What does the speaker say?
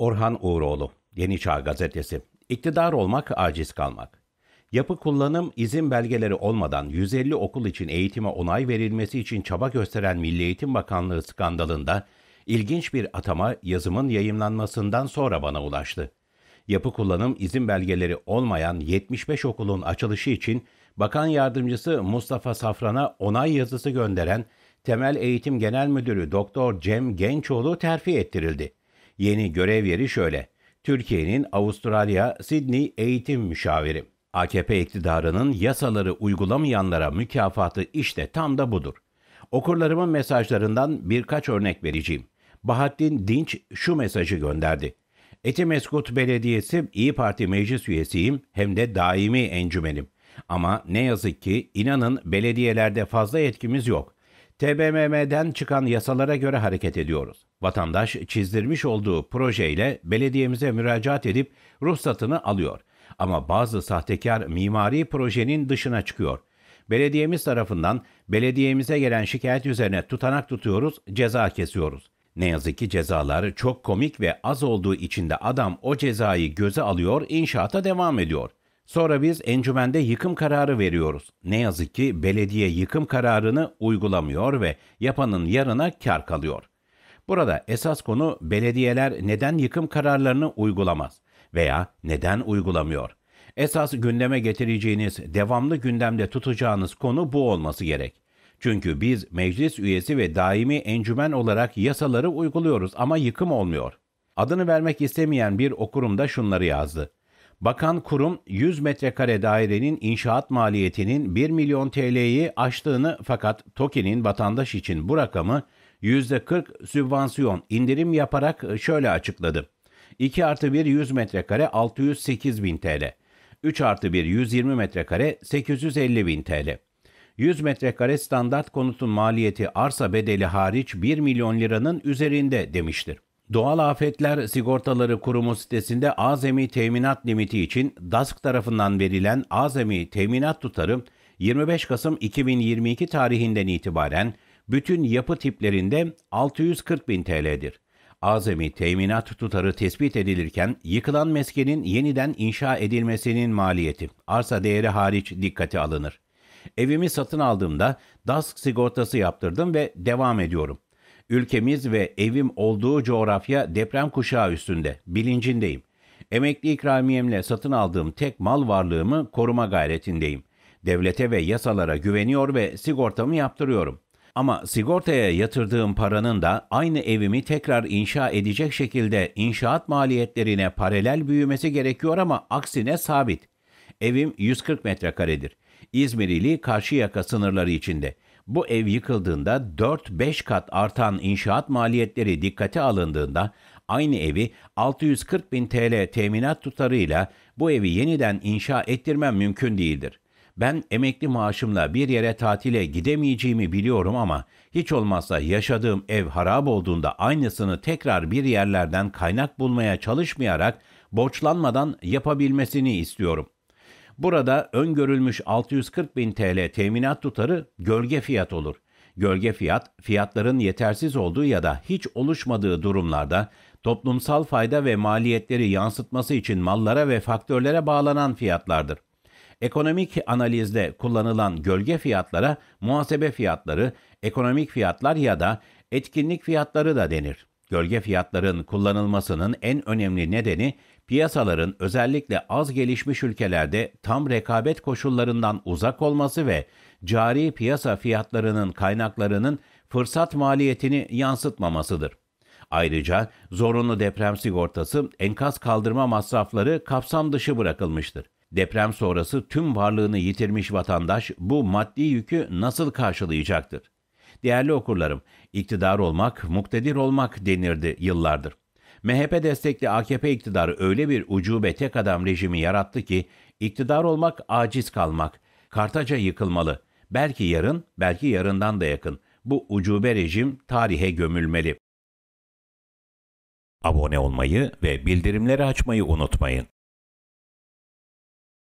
Orhan Uğuroğlu, Yeni Çağ Gazetesi. İktidar olmak, aciz kalmak. Yapı kullanım izin belgeleri olmadan 150 okul için eğitime onay verilmesi için çaba gösteren Milli Eğitim Bakanlığı skandalında ilginç bir atama yazımın yayımlanmasından sonra bana ulaştı. Yapı kullanım izin belgeleri olmayan 75 okulun açılışı için Bakan Yardımcısı Mustafa Safran'a onay yazısı gönderen Temel Eğitim Genel Müdürü Doktor Cem Gençoğlu terfi ettirildi. Yeni görev yeri şöyle. Türkiye'nin Avustralya Sydney Eğitim Müşaviri. AKP iktidarının yasaları uygulamayanlara mükafatı işte tam da budur. Okurlarımın mesajlarından birkaç örnek vereceğim. Bahattin Dinç şu mesajı gönderdi. Etimeskut Belediyesi İyi Parti meclis üyesiyim hem de daimi encümenim. Ama ne yazık ki inanın belediyelerde fazla yetkimiz yok. TBMM'den çıkan yasalara göre hareket ediyoruz. Vatandaş çizdirmiş olduğu projeyle belediyemize müracaat edip ruhsatını alıyor. Ama bazı sahtekar mimari projenin dışına çıkıyor. Belediyemiz tarafından belediyemize gelen şikayet üzerine tutanak tutuyoruz, ceza kesiyoruz. Ne yazık ki cezalar çok komik ve az olduğu için de adam o cezayı göze alıyor, inşaata devam ediyor. Sonra biz encümende yıkım kararı veriyoruz. Ne yazık ki belediye yıkım kararını uygulamıyor ve yapanın yarına kar kalıyor. Burada esas konu belediyeler neden yıkım kararlarını uygulamaz veya neden uygulamıyor? Esas gündeme getireceğiniz, devamlı gündemde tutacağınız konu bu olması gerek. Çünkü biz meclis üyesi ve daimi encümen olarak yasaları uyguluyoruz ama yıkım olmuyor. Adını vermek istemeyen bir okurum da şunları yazdı. Bakan kurum 100 metrekare dairenin inşaat maliyetinin 1 milyon TL'yi aştığını fakat TOKİ'nin vatandaş için bu rakamı %40 sübvansiyon indirim yaparak şöyle açıkladı. 2 artı 1 100 metrekare 608 bin TL. 3 artı 1 120 metrekare 850 bin TL. 100 metrekare standart konutun maliyeti arsa bedeli hariç 1 milyon liranın üzerinde demiştir. Doğal Afetler Sigortaları Kurumu sitesinde azami teminat limiti için DASK tarafından verilen azami teminat tutarı 25 Kasım 2022 tarihinden itibaren bütün yapı tiplerinde 640 bin TL'dir. Azami teminat tutarı tespit edilirken yıkılan meskenin yeniden inşa edilmesinin maliyeti, arsa değeri hariç dikkate alınır. Evimi satın aldığımda DASK sigortası yaptırdım ve devam ediyorum.'' Ülkemiz ve evim olduğu coğrafya deprem kuşağı üstünde, bilincindeyim. Emekli ikramiyemle satın aldığım tek mal varlığımı koruma gayretindeyim. Devlete ve yasalara güveniyor ve sigortamı yaptırıyorum. Ama sigortaya yatırdığım paranın da aynı evimi tekrar inşa edecek şekilde inşaat maliyetlerine paralel büyümesi gerekiyor ama aksine sabit. Evim 140 metrekaredir. İzmir ili Karşıyaka sınırları içinde. Bu ev yıkıldığında 4-5 kat artan inşaat maliyetleri dikkate alındığında aynı evi 640 bin TL teminat tutarıyla bu evi yeniden inşa ettirmem mümkün değildir. Ben emekli maaşımla bir yere tatile gidemeyeceğimi biliyorum ama hiç olmazsa yaşadığım ev harap olduğunda aynısını tekrar bir yerlerden kaynak bulmaya çalışmayarak borçlanmadan yapabilmesini istiyorum.'' Burada öngörülmüş 640 bin TL teminat tutarı gölge fiyat olur. Gölge fiyat, fiyatların yetersiz olduğu ya da hiç oluşmadığı durumlarda toplumsal fayda ve maliyetleri yansıtması için mallara ve faktörlere bağlanan fiyatlardır. Ekonomik analizde kullanılan gölge fiyatlara muhasebe fiyatları, ekonomik fiyatlar ya da etkinlik fiyatları da denir. Gölge fiyatların kullanılmasının en önemli nedeni piyasaların özellikle az gelişmiş ülkelerde tam rekabet koşullarından uzak olması ve cari piyasa fiyatlarının kaynaklarının fırsat maliyetini yansıtmamasıdır. Ayrıca zorunlu deprem sigortası enkaz kaldırma masrafları kapsam dışı bırakılmıştır. Deprem sonrası tüm varlığını yitirmiş vatandaş bu maddi yükü nasıl karşılayacaktır? Değerli okurlarım, iktidar olmak, muktedir olmak denirdi yıllardır. MHP destekli AKP iktidarı öyle bir ucube tek adam rejimi yarattı ki iktidar olmak aciz kalmak. Kartaca yıkılmalı. Belki yarın, belki yarından da yakın. Bu ucube rejim tarihe gömülmeli. Abone olmayı ve bildirimleri açmayı unutmayın.